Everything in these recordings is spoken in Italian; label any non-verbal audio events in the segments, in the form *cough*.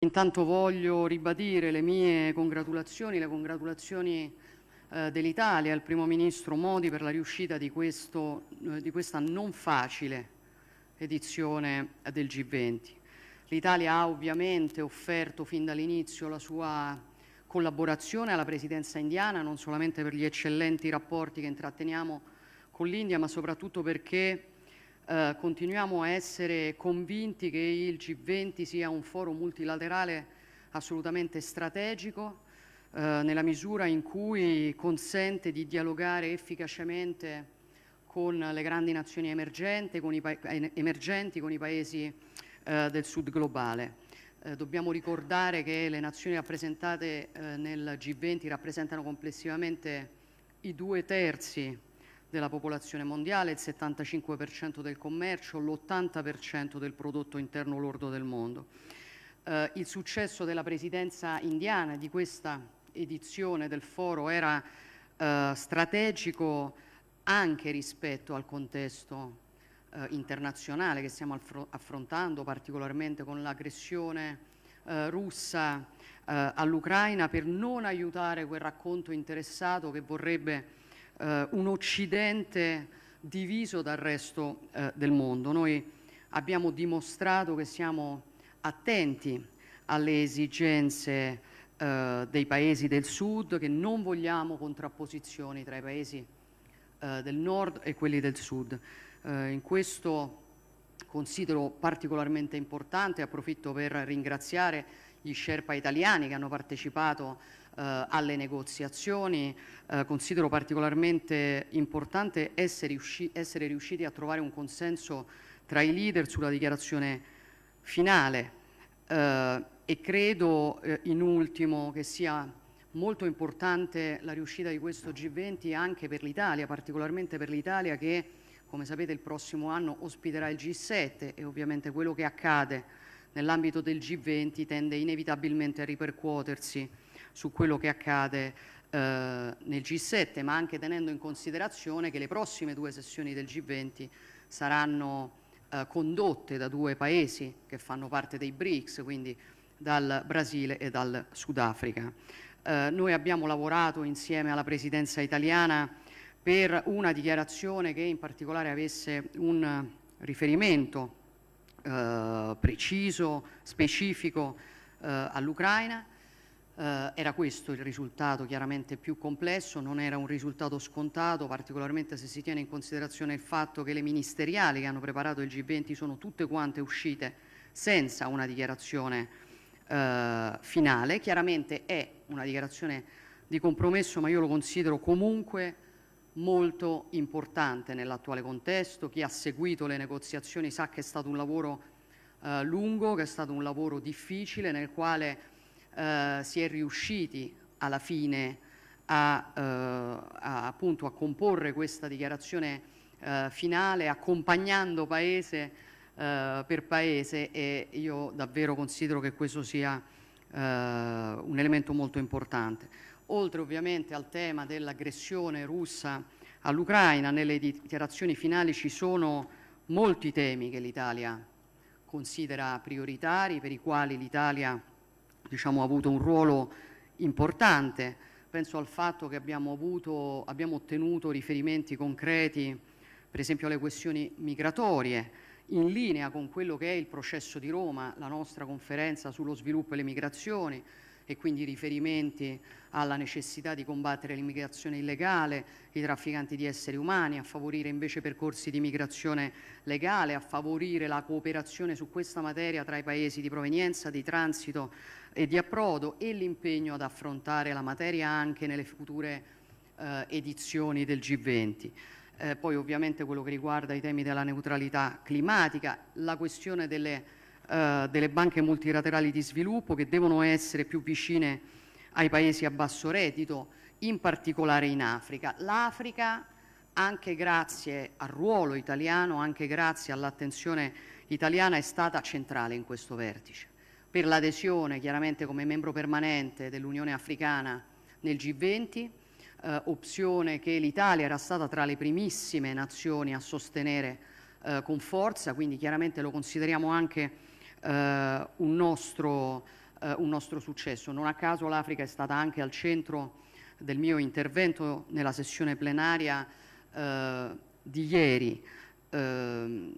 Intanto voglio ribadire le mie congratulazioni, le congratulazioni eh, dell'Italia al Primo Ministro Modi per la riuscita di, questo, eh, di questa non facile edizione del G20. L'Italia ha ovviamente offerto fin dall'inizio la sua collaborazione alla presidenza indiana, non solamente per gli eccellenti rapporti che intratteniamo con l'India, ma soprattutto perché eh, continuiamo a essere convinti che il G20 sia un foro multilaterale assolutamente strategico eh, nella misura in cui consente di dialogare efficacemente con le grandi nazioni emergenti, con i, pa eh, emergenti, con i paesi eh, del sud globale. dobbiamo ricordare che le nazioni rappresentate nel G20 rappresentano complessivamente i due terzi della popolazione mondiale, il 75% del commercio, l'80% del prodotto interno lordo del mondo. Eh, il successo della presidenza indiana di questa edizione del foro era eh, strategico anche rispetto al contesto eh, internazionale che stiamo affrontando, particolarmente con l'aggressione eh, russa eh, all'Ucraina, per non aiutare quel racconto interessato che vorrebbe eh, un Occidente diviso dal resto eh, del mondo. Noi abbiamo dimostrato che siamo attenti alle esigenze eh, dei paesi del sud, che non vogliamo contrapposizioni tra i paesi eh, del nord e quelli del sud. Eh, in questo considero particolarmente importante, approfitto per ringraziare gli Sherpa italiani che hanno partecipato eh, alle negoziazioni, eh, considero particolarmente importante essere, riusci essere riusciti a trovare un consenso tra i leader sulla dichiarazione finale. Eh, e credo eh, in ultimo che sia molto importante la riuscita di questo G20 anche per l'Italia, particolarmente per l'Italia che come sapete il prossimo anno ospiterà il G7 e ovviamente quello che accade nell'ambito del G20 tende inevitabilmente a ripercuotersi su quello che accade eh, nel G7, ma anche tenendo in considerazione che le prossime due sessioni del G20 saranno eh, condotte da due paesi che fanno parte dei BRICS, quindi dal Brasile e dal Sudafrica. Eh, noi abbiamo lavorato insieme alla presidenza italiana per una dichiarazione che in particolare avesse un riferimento eh, preciso, specifico eh, all'Ucraina eh, era questo il risultato chiaramente più complesso, non era un risultato scontato, particolarmente se si tiene in considerazione il fatto che le ministeriali che hanno preparato il G20 sono tutte quante uscite senza una dichiarazione eh, finale. Chiaramente è una dichiarazione di compromesso, ma io lo considero comunque molto importante nell'attuale contesto. Chi ha seguito le negoziazioni sa che è stato un lavoro eh, lungo, che è stato un lavoro difficile nel quale eh, si è riusciti alla fine a, eh, a, appunto, a comporre questa dichiarazione eh, finale accompagnando paese eh, per paese e io davvero considero che questo sia un elemento molto importante. Oltre ovviamente al tema dell'aggressione russa all'Ucraina, nelle dichiarazioni finali ci sono molti temi che l'Italia considera prioritari, per i quali l'Italia diciamo, avuto un ruolo importante. Penso al fatto che abbiamo, avuto, abbiamo ottenuto riferimenti concreti, per esempio alle questioni migratorie, in linea con quello che è il processo di Roma, la nostra conferenza sullo sviluppo e le migrazioni, e quindi riferimenti alla necessità di combattere l'immigrazione illegale, i trafficanti di esseri umani, a favorire invece percorsi di immigrazione legale, a favorire la cooperazione su questa materia tra i paesi di provenienza, di transito e di approdo e l'impegno ad affrontare la materia anche nelle future eh, edizioni del G20. Eh, poi ovviamente quello che riguarda i temi della neutralità climatica, la questione delle eh, delle banche multilaterali di sviluppo che devono essere più vicine ai paesi a basso reddito, in particolare in Africa. L'Africa, anche grazie al ruolo italiano, anche grazie all'attenzione italiana, è stata centrale in questo vertice. Per l'adesione, chiaramente come membro permanente dell'Unione Africana nel G20, eh, opzione che l'Italia era stata tra le primissime nazioni a sostenere eh, con forza, quindi chiaramente lo consideriamo anche eh, un nostro, eh, un, nostro, successo. Non a caso l'Africa è stata anche al centro del mio intervento nella sessione plenaria eh, di ieri ehm,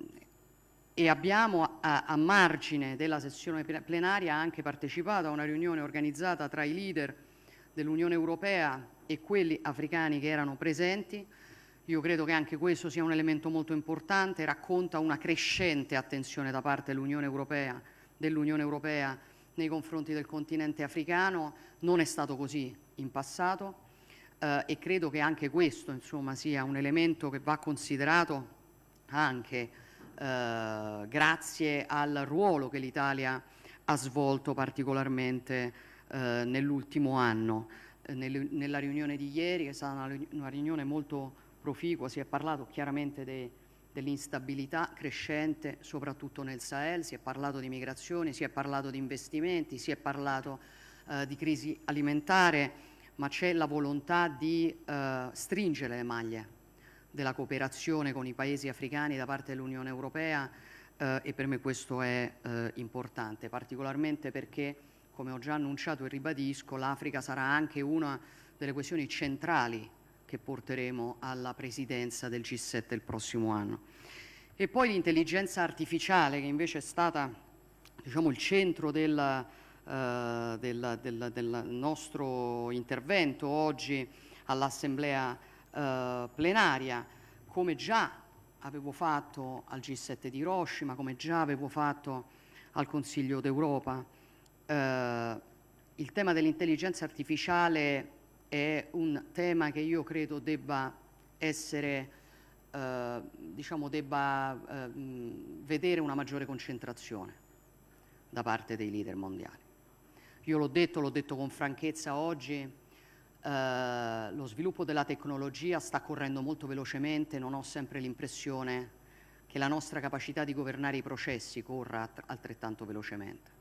e abbiamo a, a, margine della sessione plenaria anche partecipato a una riunione organizzata tra i leader dell'Unione Europea e quelli africani che erano presenti io credo che anche questo sia un elemento molto importante, racconta una crescente attenzione da parte dell'Unione Europea, dell'Unione Europea nei confronti del continente africano, non è stato così in passato eh, e credo che anche questo insomma, sia un elemento che va considerato anche eh, grazie al ruolo che l'Italia ha svolto particolarmente eh, nell'ultimo anno, eh, nel, nella riunione di ieri che è stata una, una riunione molto proficua, si è parlato chiaramente dei, dell'instabilità crescente soprattutto nel Sahel, si è parlato di migrazioni, si è parlato di investimenti, si è parlato eh, di crisi alimentare, ma c'è la volontà di eh, stringere le maglie della cooperazione con i paesi africani da parte dell'Unione Europea eh, e per me questo è eh, importante, particolarmente perché, come ho già annunciato e ribadisco, l'Africa sarà anche una delle questioni centrali che porteremo alla presidenza del G7 il prossimo anno. E poi l'intelligenza artificiale che invece è stata diciamo, il centro del, eh, del, del, del nostro intervento oggi all'assemblea eh, plenaria, come già avevo fatto al G7 di Hiroshima, come già avevo fatto al Consiglio d'Europa. Eh, il tema dell'intelligenza artificiale è un tema che io credo debba essere eh, diciamo debba eh, vedere una maggiore concentrazione da parte dei leader mondiali. Io l'ho detto, l'ho detto con franchezza oggi, eh, lo sviluppo della tecnologia sta correndo molto velocemente, non ho sempre l'impressione che la nostra capacità di governare i processi corra altrettanto velocemente.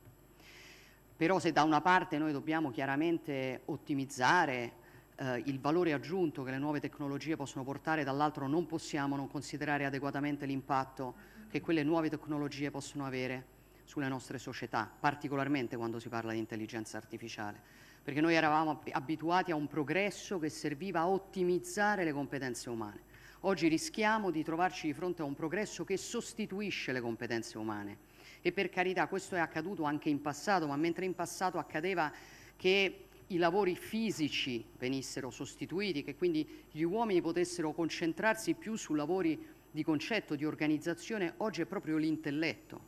Però se da una parte noi dobbiamo chiaramente ottimizzare eh, il valore aggiunto che le nuove tecnologie possono portare, dall'altro non possiamo non considerare adeguatamente l'impatto che quelle nuove tecnologie possono avere sulle nostre società, particolarmente quando si parla di intelligenza artificiale, perché noi eravamo abituati a un progresso che serviva a ottimizzare le competenze umane. Oggi rischiamo di trovarci di fronte a un progresso che sostituisce le competenze umane e per carità, questo è accaduto anche in passato, ma mentre in passato accadeva che i lavori fisici venissero sostituiti, che quindi gli uomini potessero concentrarsi più su lavori di concetto, di organizzazione, oggi è proprio l'intelletto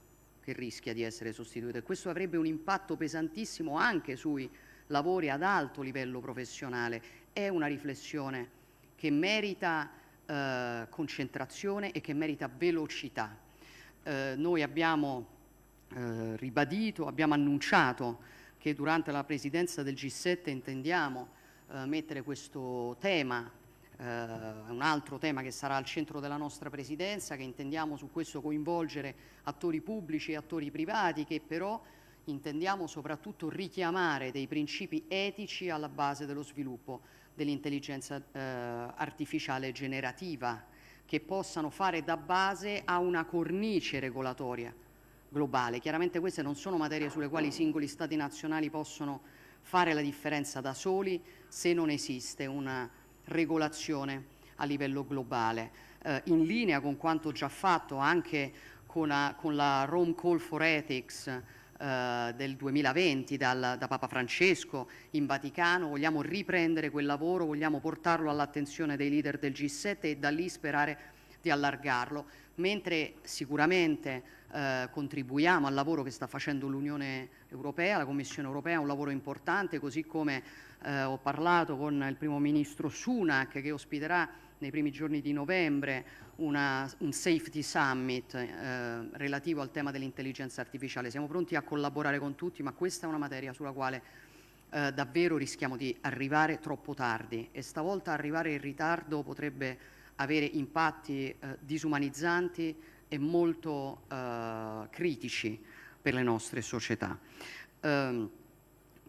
che rischia di essere sostituito e questo avrebbe un impatto pesantissimo anche sui lavori ad alto livello professionale. È una riflessione che merita eh, concentrazione e che merita velocità. Eh, noi abbiamo eh, ribadito, abbiamo annunciato che durante la presidenza del G7 intendiamo eh, mettere questo tema, eh, un altro tema che sarà al centro della nostra presidenza, che intendiamo su questo coinvolgere attori pubblici e attori privati, che però intendiamo soprattutto richiamare dei principi etici alla base dello sviluppo dell'intelligenza eh, artificiale generativa, che possano fare da base a una cornice regolatoria globale. Chiaramente queste non sono materie sulle quali i singoli Stati nazionali possono fare la differenza da soli se non esiste una regolazione a livello globale, eh, in linea con quanto già fatto anche con, a, con la Rome Call for Ethics eh, del 2020 dal, da Papa Francesco in Vaticano, vogliamo riprendere quel lavoro, vogliamo portarlo all'attenzione dei leader del G7 e da lì sperare di allargarlo, mentre sicuramente eh, contribuiamo al lavoro che sta facendo l'Unione Europea, la Commissione Europea è un lavoro importante, così come eh, ho parlato con il primo ministro Sunak che ospiterà nei primi giorni di novembre una, un safety summit eh, relativo al tema dell'intelligenza artificiale. Siamo pronti a collaborare con tutti, ma questa è una materia sulla quale eh, davvero rischiamo di arrivare troppo tardi e stavolta arrivare in ritardo potrebbe avere impatti eh, disumanizzanti e molto eh, critici per le nostre società. Ehm, eh,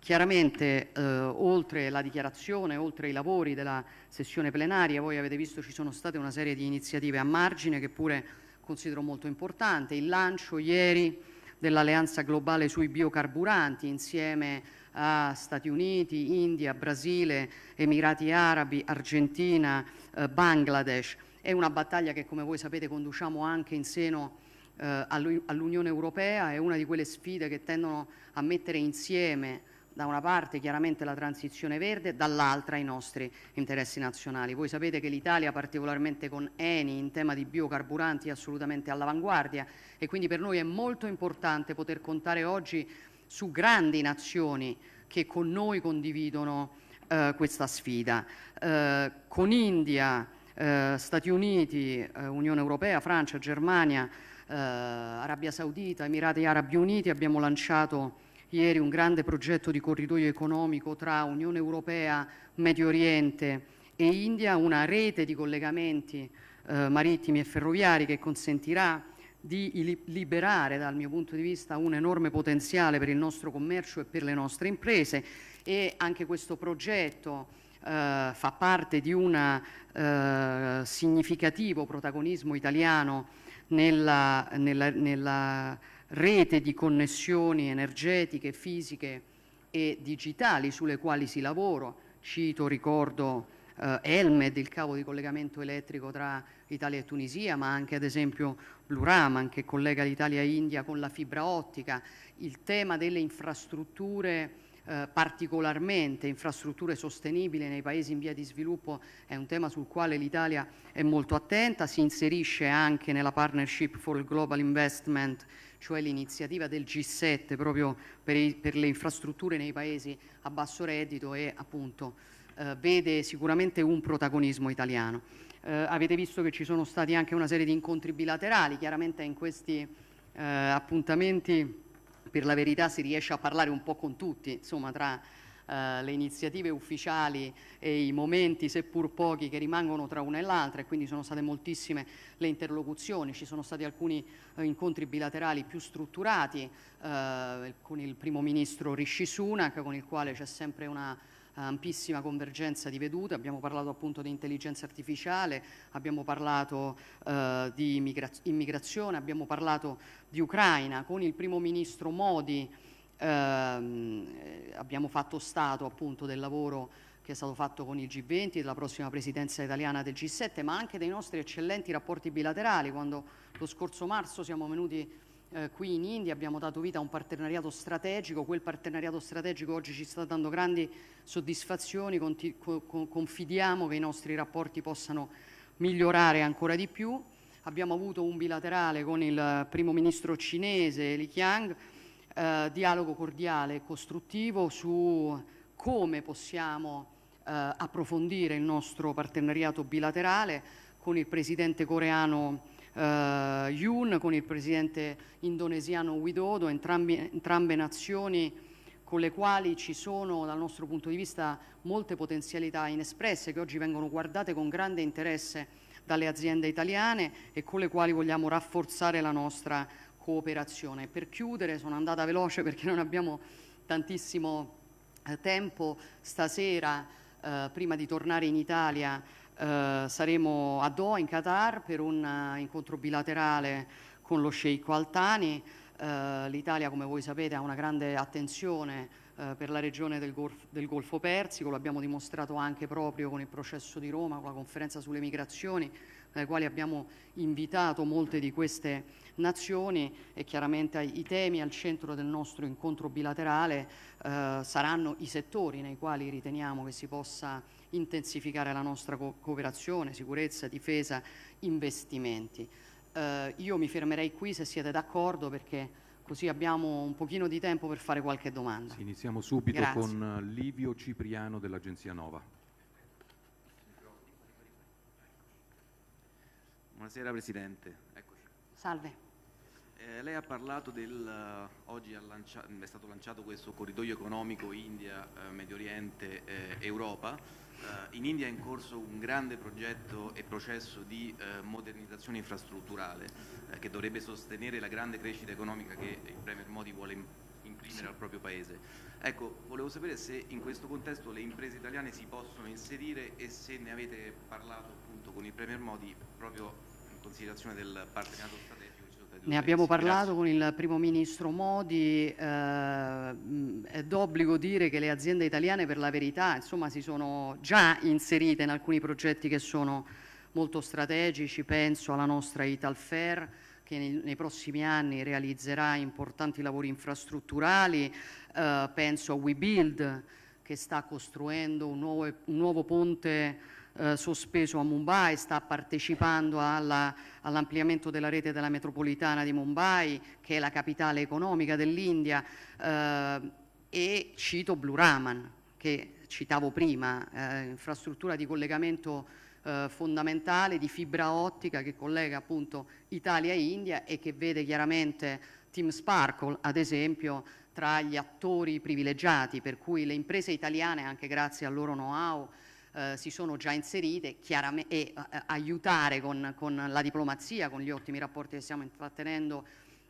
chiaramente oltre la dichiarazione, oltre i lavori della sessione plenaria, voi avete visto ci sono state una serie di iniziative a margine che pure considero molto importante, il lancio ieri dell'alleanza globale sui biocarburanti insieme a Stati Uniti, India, Brasile, Emirati Arabi, Argentina, eh, Bangladesh. È una battaglia che come voi sapete conduciamo anche in seno eh, all'Unione Europea, è una di quelle sfide che tendono a mettere insieme da una parte chiaramente la transizione verde, dall'altra i nostri interessi nazionali. Voi sapete che l'Italia, particolarmente con Eni, in tema di biocarburanti è assolutamente all'avanguardia e quindi per noi è molto importante poter contare oggi su grandi nazioni che con noi condividono eh, questa sfida, eh, con India, eh, Stati Uniti, eh, Unione Europea, Francia, Germania, eh, Arabia Saudita, Emirati Arabi Uniti abbiamo lanciato ieri un grande progetto di corridoio economico tra Unione Europea, Medio Oriente e India, una rete di collegamenti eh, marittimi e ferroviari che consentirà di liberare dal mio punto di vista un enorme potenziale per il nostro commercio e per le nostre imprese e anche questo progetto eh, fa parte di un eh, significativo protagonismo italiano nella, nella, nella rete di connessioni energetiche, fisiche e digitali sulle quali si lavora. Cito, ricordo eh, Elmed, il cavo di collegamento elettrico tra Italia e Tunisia, ma anche ad esempio Luraman che collega l'Italia e India con la fibra ottica, il tema delle infrastrutture eh, particolarmente infrastrutture sostenibili nei paesi in via di sviluppo è un tema sul quale l'Italia è molto attenta, si inserisce anche nella Partnership for Global Investment, cioè l'iniziativa del G7 proprio per, i, per, le infrastrutture nei paesi a basso reddito e appunto eh, vede sicuramente un protagonismo italiano. Eh, avete visto che ci sono stati anche una serie di incontri bilaterali, chiaramente in questi eh, appuntamenti per la verità si riesce a parlare un po' con tutti, insomma tra eh, le iniziative ufficiali e i momenti, seppur pochi, che rimangono tra una e l'altra e quindi sono state moltissime le interlocuzioni, ci sono stati alcuni eh, incontri bilaterali più strutturati eh, con il primo ministro Rishi Sunak con il quale c'è sempre una ampissima convergenza di vedute, abbiamo parlato appunto di intelligenza artificiale, abbiamo parlato eh, di immigra immigrazione, abbiamo parlato di Ucraina, con il primo ministro Modi ehm, eh, abbiamo fatto stato appunto del lavoro che è stato fatto con il G20, della prossima presidenza italiana del G7, ma anche dei nostri eccellenti rapporti bilaterali, quando lo scorso marzo siamo venuti eh, qui in India abbiamo dato vita a un partenariato strategico, quel partenariato strategico oggi ci sta dando grandi soddisfazioni, Conti co confidiamo che i nostri rapporti possano migliorare ancora di più. Abbiamo avuto un bilaterale con il primo ministro cinese Li Qiang, eh, dialogo cordiale e costruttivo su come possiamo eh, approfondire il nostro partenariato bilaterale con il presidente coreano eh, Yun con il presidente indonesiano Widodo, entrambi, entrambe nazioni con le quali ci sono dal nostro punto di vista molte potenzialità inespresse che oggi vengono guardate con grande interesse dalle aziende italiane e con le quali vogliamo rafforzare la nostra cooperazione. Per chiudere, sono andata veloce perché non abbiamo tantissimo eh, tempo stasera, eh, prima di tornare in Italia, eh, saremo a Doha in Qatar per un eh, incontro bilaterale con lo sceicco Altani. Eh, L'Italia, come voi sapete, ha una grande attenzione eh, per la regione del, Golf, del, Golfo Persico, lo abbiamo dimostrato anche proprio con il processo di Roma, con la conferenza sulle migrazioni, dalle quali abbiamo invitato molte di queste nazioni e chiaramente i temi al centro del nostro incontro bilaterale eh, saranno i settori nei quali riteniamo che si possa intensificare la nostra co cooperazione, sicurezza, difesa, investimenti. Eh, io mi fermerei qui se siete d'accordo perché così abbiamo un pochino di tempo per fare qualche domanda. Iniziamo subito Grazie. con Livio Cipriano dell'Agenzia Nova. Buonasera Presidente, eccoci. Salve. Eh, lei ha parlato del, eh, oggi ha lancia, è stato lanciato questo corridoio economico India, eh, Medio Oriente, eh, Europa. Eh, in India è in corso un grande progetto e processo di eh, modernizzazione infrastrutturale che dovrebbe sostenere la grande crescita economica che il Premier Modi vuole imprimere sì. al proprio Paese. Ecco, volevo sapere se in questo contesto le imprese italiane si possono inserire e se ne avete parlato appunto con il Premier Modi proprio considerazione del partenariato strategico? Ne abbiamo parlato con il primo ministro Modi, eh, è d'obbligo dire che le aziende italiane per la verità insomma, si sono già inserite in alcuni progetti che sono molto strategici, penso alla nostra Italfair che nei, prossimi anni realizzerà importanti lavori infrastrutturali, eh, penso a WeBuild che sta costruendo un nuovo, un nuovo ponte eh, sospeso a Mumbai, sta partecipando all'ampliamento della rete della metropolitana di Mumbai, che è la capitale economica dell'India, eh, e cito Bluraman, che citavo prima, eh, infrastruttura di collegamento eh, fondamentale di fibra ottica che collega appunto Italia e India e che vede chiaramente Team Sparkle, ad esempio, tra gli attori privilegiati, per cui le imprese italiane, anche grazie al loro know-how, eh, si sono già inserite e eh, aiutare con, con, la diplomazia, con gli ottimi rapporti che stiamo intrattenendo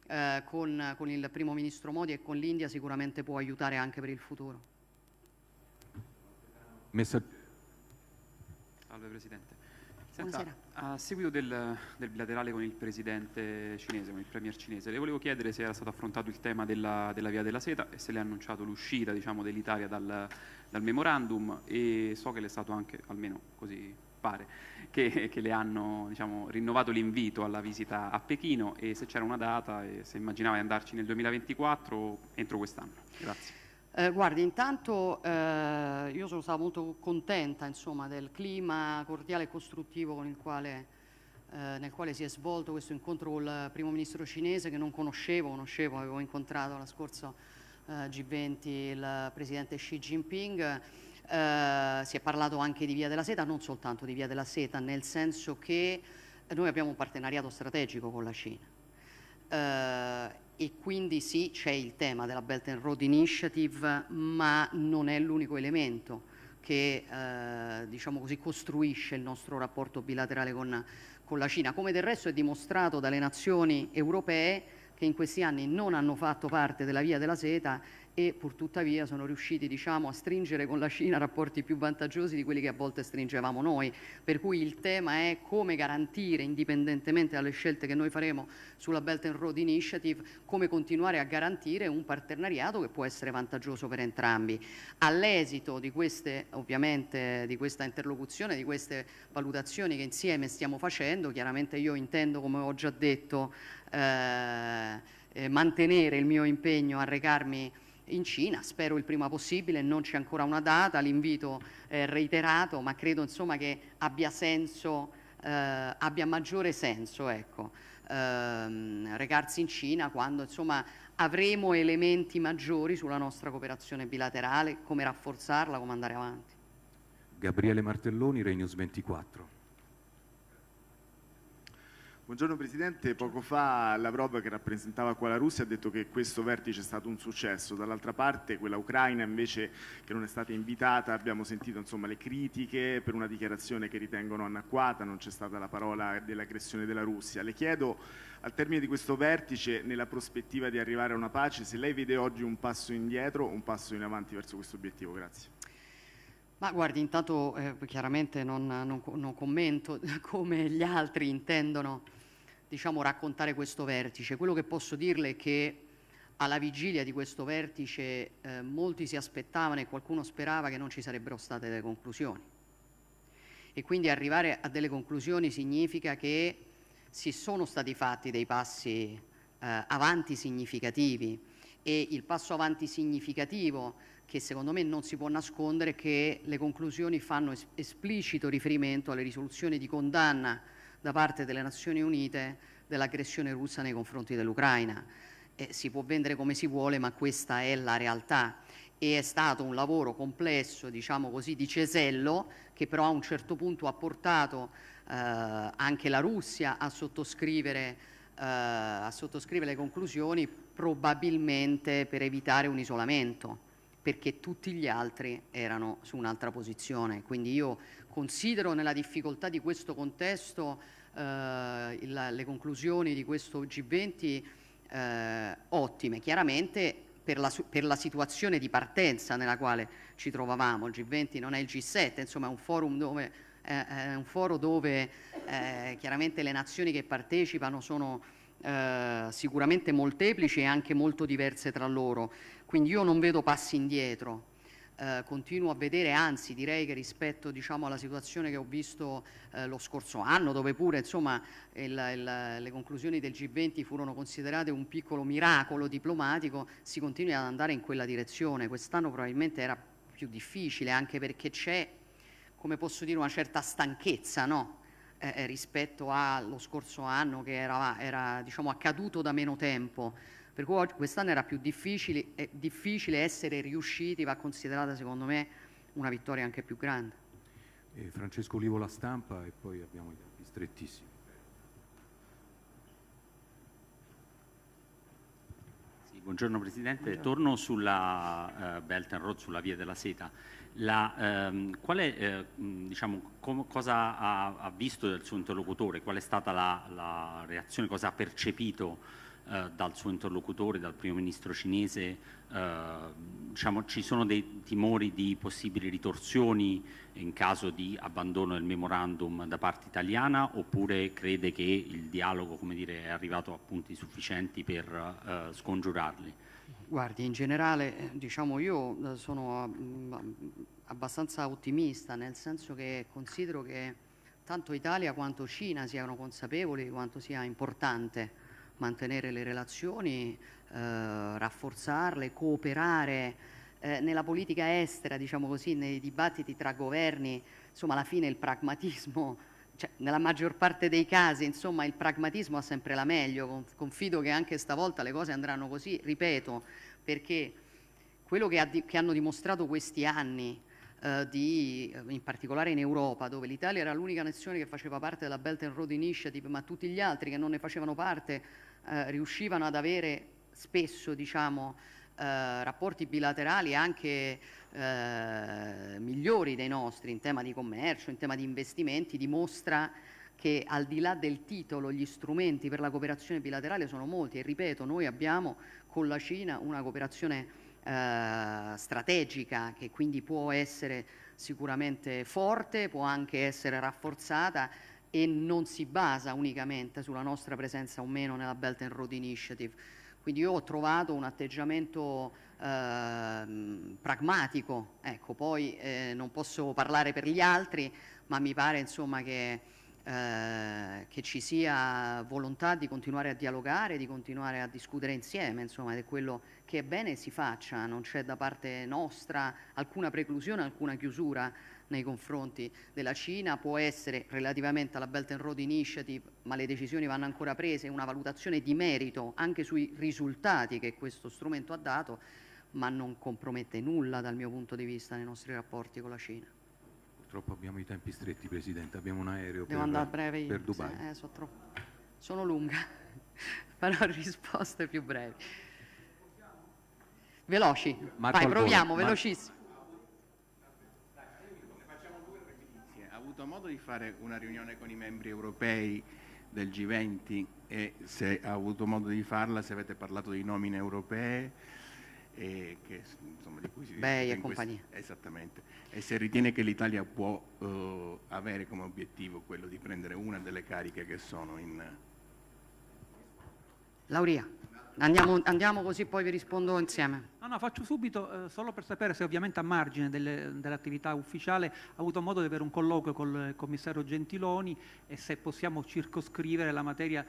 eh, con, con il primo ministro Modi e con l'India sicuramente può aiutare anche per il futuro. Messa... Salve Presidente. Buonasera. A seguito del, del, bilaterale con il presidente cinese, con il premier cinese, le volevo chiedere se era stato affrontato il tema della, della via della seta e se le ha annunciato l'uscita diciamo, dell'Italia dal, dal, memorandum e so che le è stato anche, almeno così pare, che, che le hanno diciamo, rinnovato l'invito alla visita a Pechino e se c'era una data e se immaginava di andarci nel 2024 o entro quest'anno. Grazie. Eh, guardi, intanto eh, io sono stata molto contenta insomma, del clima cordiale e costruttivo con il quale, eh, nel quale si è svolto questo incontro con il primo ministro cinese che non conoscevo, conoscevo, avevo incontrato la scorsa eh, G20 il presidente Xi Jinping. Eh, si è parlato anche di Via della Seta, non soltanto di Via della Seta, nel senso che noi abbiamo un partenariato strategico con la Cina eh, e quindi sì c'è il tema della Belt and Road Initiative ma non è l'unico elemento che eh, diciamo così, costruisce il nostro rapporto bilaterale con, con la Cina, come del resto è dimostrato dalle nazioni europee che in questi anni non hanno fatto parte della via della seta e purtuttavia sono riusciti diciamo, a stringere con la Cina rapporti più vantaggiosi di quelli che a volte stringevamo noi. Per cui il tema è come garantire, indipendentemente dalle scelte che noi faremo sulla Belt and Road Initiative, come continuare a garantire un partenariato che può essere vantaggioso per entrambi. All'esito di queste, ovviamente, di questa interlocuzione, di queste valutazioni che insieme stiamo facendo, chiaramente io intendo, come ho già detto, eh, eh mantenere il mio impegno a recarmi in Cina, spero il prima possibile, non c'è ancora una data, l'invito è reiterato, ma credo insomma, che abbia, senso, eh, abbia maggiore senso ecco, ehm, recarsi in Cina quando insomma, avremo elementi maggiori sulla nostra cooperazione bilaterale, come rafforzarla, come andare avanti. Gabriele Martelloni, Regnos 24. Buongiorno Presidente, poco fa Lavrov che rappresentava qua la Russia ha detto che questo vertice è stato un successo, dall'altra parte quella ucraina invece che non è stata invitata abbiamo sentito insomma, le critiche per una dichiarazione che ritengono anacquata, non c'è stata la parola dell'aggressione della Russia. Le chiedo al termine di questo vertice nella prospettiva di arrivare a una pace se lei vede oggi un passo indietro o un passo in avanti verso questo obiettivo, grazie. Ma guardi, intanto eh, chiaramente non, non, non commento *laughs* come gli altri intendono diciamo, raccontare questo vertice. Quello che posso dirle è che alla vigilia di questo vertice eh, molti si aspettavano e qualcuno sperava che non ci sarebbero state delle conclusioni. E quindi arrivare a delle conclusioni significa che si sono stati fatti dei passi eh, avanti significativi e il passo avanti significativo che secondo me non si può nascondere è che le conclusioni fanno es esplicito riferimento alle risoluzioni di condanna da parte delle Nazioni Unite dell'aggressione russa nei confronti dell'Ucraina. Eh, si può vendere come si vuole, ma questa è la realtà. E è stato un lavoro complesso, diciamo così, di cesello, che però a un certo punto ha portato eh, anche la Russia a sottoscrivere, eh, a sottoscrivere le conclusioni, probabilmente per evitare un isolamento perché tutti gli altri erano su un'altra posizione. Quindi io Considero nella difficoltà di questo contesto eh, la, le conclusioni di questo G20 eh, ottime, chiaramente per la, per la, situazione di partenza nella quale ci trovavamo, il G20 non è il G7, insomma è un forum dove, eh, è un foro dove eh, chiaramente le nazioni che partecipano sono eh, sicuramente molteplici e anche molto diverse tra loro, quindi io non vedo passi indietro, eh, continuo a vedere, anzi direi che rispetto diciamo, alla situazione che ho visto eh, lo scorso anno, dove pure insomma, il, il, le conclusioni del G20 furono considerate un piccolo miracolo diplomatico, si continua ad andare in quella direzione. Quest'anno probabilmente era più difficile anche perché c'è, come posso dire, una certa stanchezza, no? eh, eh rispetto allo scorso anno che era, era diciamo, accaduto da meno tempo. Per cui quest'anno era più difficile, è difficile essere riusciti, va considerata secondo me una vittoria anche più grande. E Francesco Olivo la stampa e poi abbiamo i tempi strettissimi. Buongiorno Presidente, Buongiorno. torno sulla uh, eh, Belt and Road, sulla Via della Seta. La, ehm, quale, eh, diciamo, cosa ha, ha, visto del suo interlocutore? Qual è stata la, la reazione, cosa ha percepito eh, dal suo interlocutore, dal primo ministro cinese, eh, diciamo, ci sono dei timori di possibili ritorsioni in caso di abbandono del memorandum da parte italiana oppure crede che il dialogo dire, è arrivato a punti sufficienti per eh, scongiurarli? Guardi, in generale eh, diciamo io eh, sono mm, abbastanza ottimista, nel senso che considero che tanto Italia quanto Cina siano consapevoli di quanto sia importante mantenere le relazioni, eh, rafforzarle, cooperare eh, nella politica estera, diciamo così, nei dibattiti tra governi, insomma alla fine il pragmatismo, cioè, nella maggior parte dei casi, insomma il pragmatismo ha sempre la meglio, confido che anche stavolta le cose andranno così, ripeto, perché quello che, ha che hanno dimostrato questi anni, eh, di, eh, in particolare in Europa, dove l'Italia era l'unica nazione che faceva parte della Belt and Road Initiative, ma tutti gli altri che non ne facevano parte eh, riuscivano ad avere spesso diciamo, eh, rapporti bilaterali anche eh, migliori dei nostri in tema di commercio, in tema di investimenti, dimostra che al di là del titolo gli strumenti per la cooperazione bilaterale sono molti e ripeto, noi abbiamo con la Cina una cooperazione eh, strategica che quindi può essere sicuramente forte, può anche essere rafforzata e non si basa unicamente sulla nostra presenza o meno nella Belt and Road Initiative. Quindi io ho trovato un atteggiamento eh, pragmatico, ecco, poi eh, non posso parlare per gli altri, ma mi pare insomma, che, eh, che, ci sia volontà di continuare a dialogare, di continuare a discutere insieme, insomma, ed è quello che è bene si faccia, non c'è da parte nostra alcuna preclusione, alcuna chiusura nei confronti della Cina, può essere relativamente alla Belt and Road Initiative, ma le decisioni vanno ancora prese, una valutazione di merito anche sui risultati che questo strumento ha dato, ma non compromette nulla dal mio punto di vista nei nostri rapporti con la Cina. Purtroppo abbiamo i tempi stretti, Presidente, abbiamo un aereo Devo per, breve io. per Dubai. Sì, eh, so Sono lunga, *laughs* farò risposte più brevi. Veloci, Marco vai, proviamo, Mar velocissimo. avuto modo di fare una riunione con i membri europei del G20 e se ha avuto modo di farla, se avete parlato di nomine europee e che, insomma, di cui si Beh, e compagnia. Questa, esattamente. E se ritiene che l'Italia può uh, avere come obiettivo quello di prendere una delle cariche che sono in... Lauria. Andiamo, andiamo, così poi vi rispondo insieme. No, no, faccio subito eh, solo per sapere se ovviamente a margine dell'attività ufficiale ha avuto modo di avere un colloquio col eh, commissario Gentiloni e se possiamo circoscrivere materia,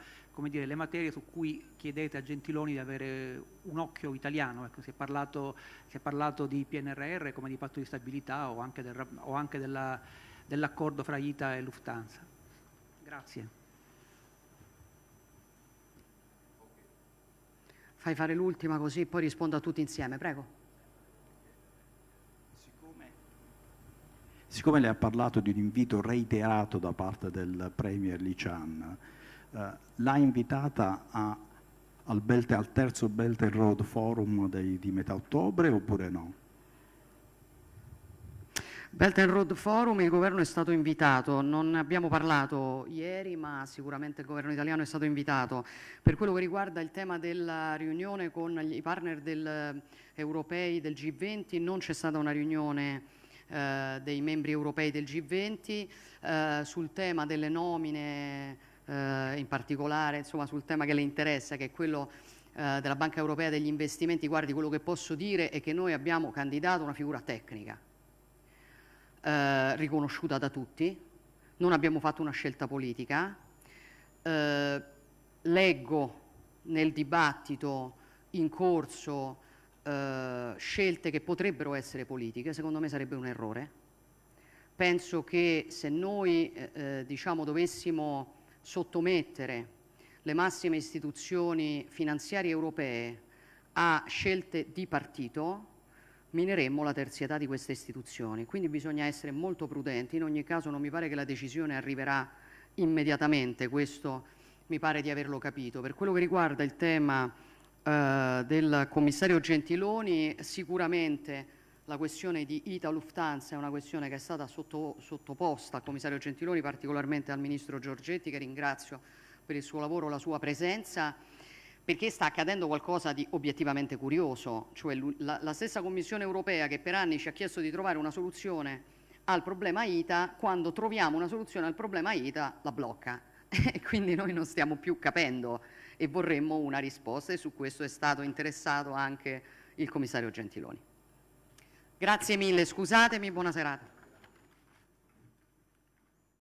dire, le materie su cui chiedete a Gentiloni di avere un occhio italiano. Ecco, si, è parlato, si, è parlato, di PNRR come di patto di stabilità o anche, del, o anche dell'accordo fra ITA e Lufthansa. Grazie. fai fare l'ultima così poi rispondo a tutti insieme, prego. Siccome, siccome lei ha parlato di un invito reiterato da parte del Premier Li Chan, eh, l'ha invitata a, al, Belt, al terzo Belt and Road Forum dei, di metà ottobre oppure no? Belt and Road Forum, il governo è stato invitato, non abbiamo parlato ieri ma sicuramente il governo italiano è stato invitato. Per quello che riguarda il tema della riunione con i partner del, eh, europei del G20 non c'è stata una riunione eh, dei membri europei del G20 eh, sul tema delle nomine eh, in particolare insomma, sul tema che le interessa che è quello eh, della Banca Europea degli investimenti guardi quello che posso dire è che noi abbiamo candidato una figura tecnica eh, riconosciuta da tutti, non abbiamo fatto una scelta politica. Eh, leggo nel dibattito in corso eh, scelte che potrebbero essere politiche, secondo me sarebbe un errore. Penso che se noi eh, eh, diciamo, dovessimo sottomettere le massime istituzioni finanziarie europee a scelte di partito, mineremmo la terzietà di queste istituzioni. Quindi bisogna essere molto prudenti, in ogni caso non mi pare che la decisione arriverà immediatamente, questo mi pare di averlo capito. Per quello che riguarda il tema eh, del commissario Gentiloni, sicuramente la questione di Ita Lufthansa è una questione che è stata sotto, sottoposta al commissario Gentiloni, particolarmente al ministro Giorgetti, che ringrazio per il suo lavoro, la sua presenza perché sta accadendo qualcosa di obiettivamente curioso, cioè la, la, stessa Commissione europea che per anni ci ha chiesto di trovare una soluzione al problema ITA, quando troviamo una soluzione al problema ITA la blocca *laughs* e quindi noi non stiamo più capendo e vorremmo una risposta e su questo è stato interessato anche il commissario Gentiloni. Grazie mille, scusatemi, buona serata.